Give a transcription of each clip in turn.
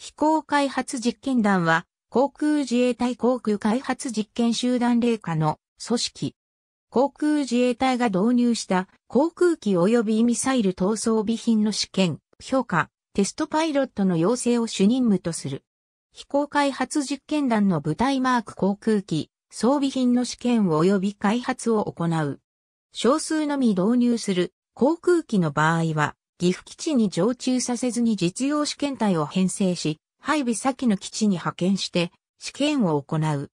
飛行開発実験団は、航空自衛隊航空開発実験集団霊下の組織。航空自衛隊が導入した航空機及びミサイル逃走備品の試験、評価、テストパイロットの要請を主任務とする。飛行開発実験団の部隊マーク航空機、装備品の試験及び開発を行う。少数のみ導入する航空機の場合は、岐阜基地に常駐させずに実用試験隊を編成し、配備先の基地に派遣して試験を行う。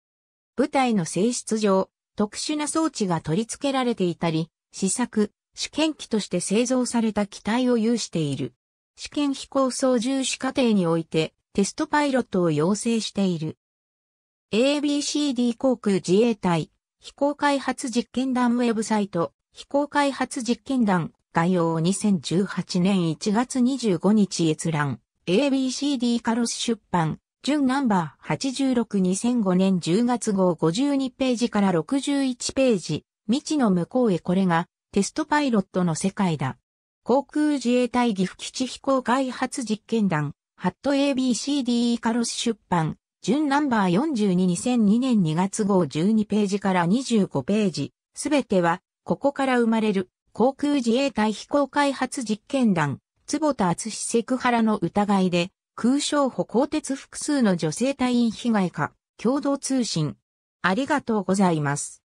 部隊の性質上、特殊な装置が取り付けられていたり、試作、試験機として製造された機体を有している。試験飛行操縦士課程においてテストパイロットを養成している。ABCD 航空自衛隊、飛行開発実験団ウェブサイト、飛行開発実験団概要2018年1月25日閲覧、ABCD カロス出版、準ナンバー862005年10月号52ページから61ページ、未知の向こうへこれが、テストパイロットの世界だ。航空自衛隊岐阜基地飛行開発実験団、ハット ABCD カロス出版、準ナンバー422002年2月号12ページから25ページ、すべては、ここから生まれる航空自衛隊飛行開発実験団、坪田厚セクハラの疑いで、空商歩行鉄複数の女性隊員被害か、共同通信。ありがとうございます。